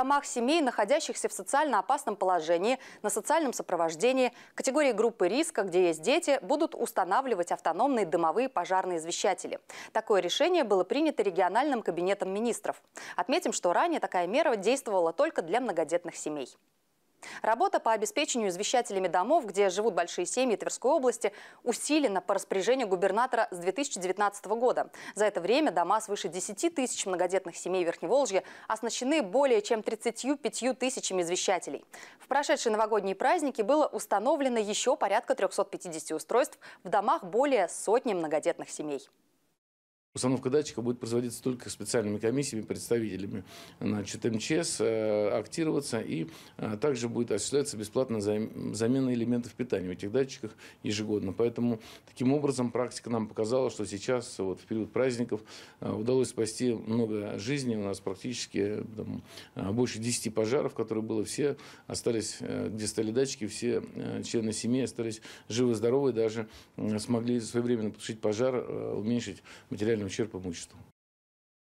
домах семей, находящихся в социально опасном положении, на социальном сопровождении, категории группы риска, где есть дети, будут устанавливать автономные дымовые пожарные извещатели. Такое решение было принято региональным кабинетом министров. Отметим, что ранее такая мера действовала только для многодетных семей. Работа по обеспечению извещателями домов, где живут большие семьи Тверской области, усилена по распоряжению губернатора с 2019 года. За это время дома свыше 10 тысяч многодетных семей Верхневолжья оснащены более чем 35 тысячами извещателей. В прошедшие новогодние праздники было установлено еще порядка 350 устройств в домах более сотни многодетных семей. Установка датчика будет производиться только специальными комиссиями, представителями значит, МЧС, э, актироваться и э, также будет осуществляться бесплатная замена элементов питания в этих датчиках ежегодно. Поэтому таким образом практика нам показала, что сейчас вот, в период праздников э, удалось спасти много жизней. У нас практически там, больше 10 пожаров, которые было все, остались, где стали датчики, все члены семьи остались живы-здоровы, даже смогли своевременно потушить пожар, уменьшить материальные реальный ущерб имуществу.